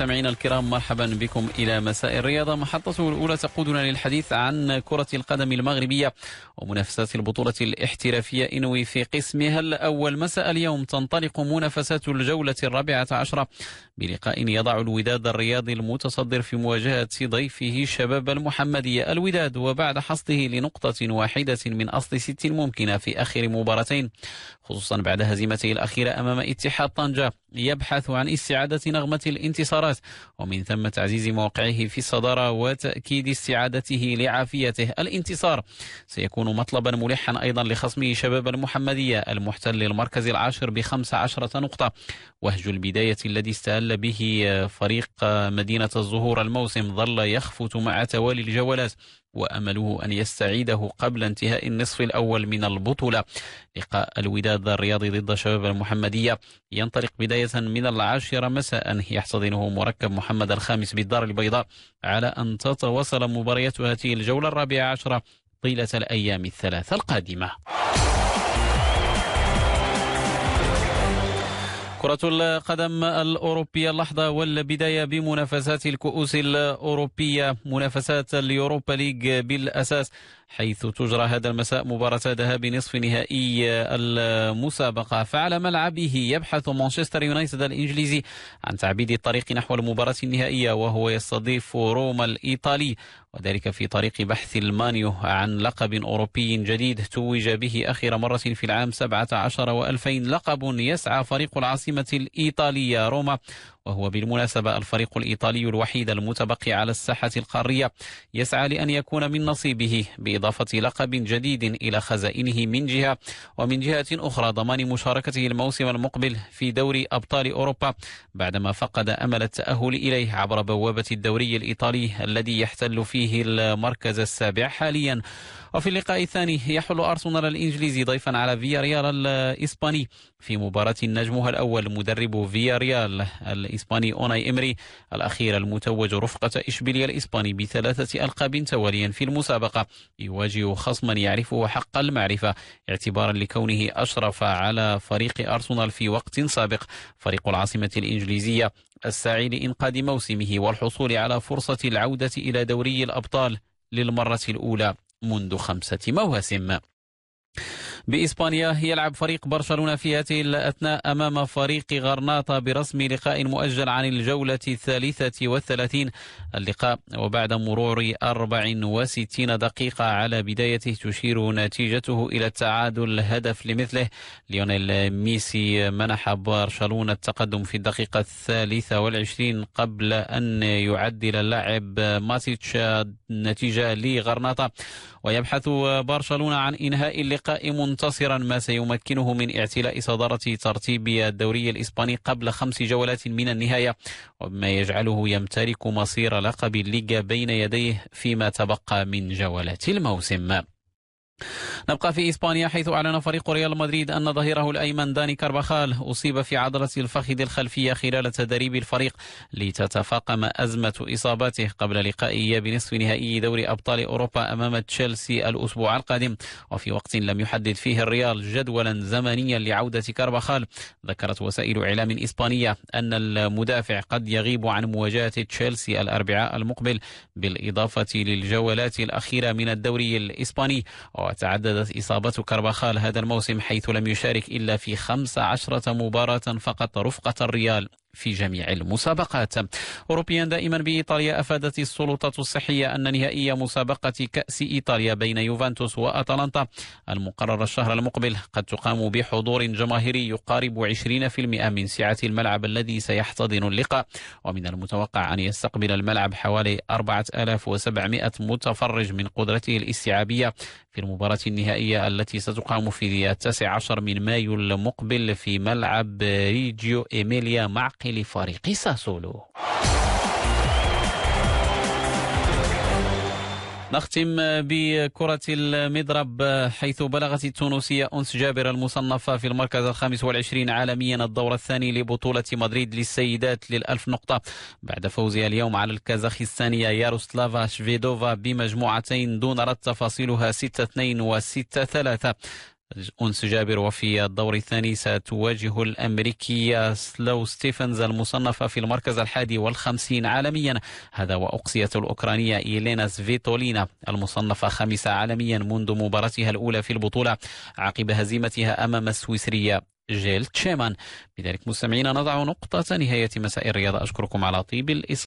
مستمعينا الكرام مرحبا بكم إلى مساء الرياضة محطته الأولى تقودنا للحديث عن كرة القدم المغربية ومنافسات البطولة الاحترافية إنوي في قسمها الأول مساء اليوم تنطلق منافسات الجولة الرابعة عشرة بلقاء يضع الوداد الرياضي المتصدر في مواجهة ضيفه شباب المحمدية الوداد وبعد حصده لنقطة واحدة من أصل ست ممكنة في آخر مباراتين خصوصا بعد هزيمته الأخيرة أمام اتحاد طنجة ليبحث عن استعادة نغمة الانتصارات ومن ثم تعزيز موقعه في الصدارة وتأكيد استعادته لعافيته الانتصار سيكون مطلبا ملحا أيضا لخصمه شباب المحمدية المحتل المركز العاشر بخمس عشرة نقطة وهج البداية الذي استهل به فريق مدينة الزهور الموسم ظل يخفت مع توالي الجولات وأمله أن يستعيده قبل انتهاء النصف الأول من البطولة لقاء الوداد الرياضي ضد شباب المحمدية ينطلق بداية بداية من العاشرة مساء يحتضنه مركب محمد الخامس بالدار البيضاء على أن تتواصل مباريات هذه الجولة الرابعة عشرة طيلة الأيام الثلاثة القادمة كرة القدم الأوروبية اللحظة والبداية بمنافسات الكؤوس الأوروبية منافسات اليوروبا ليج بالأساس حيث تجرى هذا المساء مباراة ذهاب نصف نهائي المسابقة فعلى ملعبه يبحث مانشستر يونايتد الإنجليزي عن تعبيد الطريق نحو المباراة النهائية وهو يستضيف روما الإيطالي وذلك في طريق بحث المانيو عن لقب أوروبي جديد توج به آخر مرة في العام 17 و2000 لقب يسعى فريق العاصمة الإيطالية روما وهو بالمناسبة الفريق الإيطالي الوحيد المتبقي على الساحة القارية يسعى لأن يكون من نصيبه بإضافة لقب جديد إلى خزائنه من جهة ومن جهة أخرى ضمان مشاركته الموسم المقبل في دوري أبطال أوروبا بعدما فقد أمل التأهل إليه عبر بوابة الدوري الإيطالي الذي يحتل فيه المركز السابع حاليا وفي اللقاء الثاني يحل أرسنال الإنجليزي ضيفا على فيا ريال الإسباني في مباراة نجمها الأول مدرب فيا ريال الإسباني أوناي إمري الأخير المتوج رفقة إشبيليا الإسباني بثلاثة ألقاب تواليا في المسابقة يواجه خصما يعرفه حق المعرفة اعتبارا لكونه أشرف على فريق أرسنال في وقت سابق فريق العاصمة الإنجليزية السعي لإنقاذ موسمه والحصول على فرصة العودة إلى دوري الأبطال للمرة الأولى منذ خمسة مواسم بإسبانيا يلعب فريق برشلونة في هذه الأثناء أمام فريق غرناطة برسم لقاء مؤجل عن الجولة الثالثة والثلاثين اللقاء وبعد مرور 64 دقيقة على بدايته تشير نتيجته إلى التعادل هدف لمثله ليونيل ميسي منح برشلونة التقدم في الدقيقة الثالثة والعشرين قبل أن يعدل اللاعب ماسيتش النتيجة لغرناطة ويبحث برشلونة عن إنهاء اللقاء من منتصرا ما سيمكنه من اعتلاء صدارة ترتيب الدوري الإسباني قبل خمس جولات من النهاية وما يجعله يمتلك مصير لقب الليغا بين يديه فيما تبقى من جولات الموسم نبقى في إسبانيا حيث أعلن فريق ريال مدريد أن ظهيره الأيمن داني كارباخال أصيب في عضلة الفخذ الخلفية خلال تدريب الفريق لتتفاقم أزمة إصاباته قبل لقائه بنصف نهائي دوري أبطال أوروبا أمام تشيلسي الأسبوع القادم وفي وقت لم يحدد فيه الريال جدولا زمنيا لعودة كارباخال ذكرت وسائل إعلام إسبانية أن المدافع قد يغيب عن مواجهة تشيلسي الأربعاء المقبل بالإضافة للجولات الأخيرة من الدوري الإسباني وتعددت إصابة كربخال هذا الموسم حيث لم يشارك إلا في 15 مباراة فقط رفقة الريال في جميع المسابقات أوروبيا دائما بإيطاليا أفادت السلطة الصحية أن نهائي مسابقة كأس إيطاليا بين يوفنتوس وأتلانتا المقرر الشهر المقبل قد تقام بحضور جماهيري يقارب 20% من سعة الملعب الذي سيحتضن اللقاء ومن المتوقع أن يستقبل الملعب حوالي 4700 متفرج من قدرته الاستيعابية في المباراة النهائية التي ستقام في 19 من مايو المقبل في ملعب ريجيو إيميليا مع ناقل لفريق ساسولو نختم بكرة المضرب حيث بلغت التونسية أنس جابر المصنفة في المركز الخامس والعشرين عالميا الدور الثاني لبطولة مدريد للسيدات للألف نقطة بعد فوزها اليوم على الكازاخستانية ياروسلافا شفيدوفا بمجموعتين دون رد تفاصيلها 6-2 و 6-3 أنس جابر وفي الدور الثاني ستواجه الأمريكية سلو ستيفنز المصنفة في المركز الحادي والخمسين عالميا هذا وأقصية الأوكرانية إيلينا سفيتولينا المصنفة خامسة عالميا منذ مباراتها الأولى في البطولة عقب هزيمتها أمام السويسرية جيل تشيمان بذلك مستمعينا نضع نقطة نهاية مساء الرياضة أشكركم على طيب الإصغاء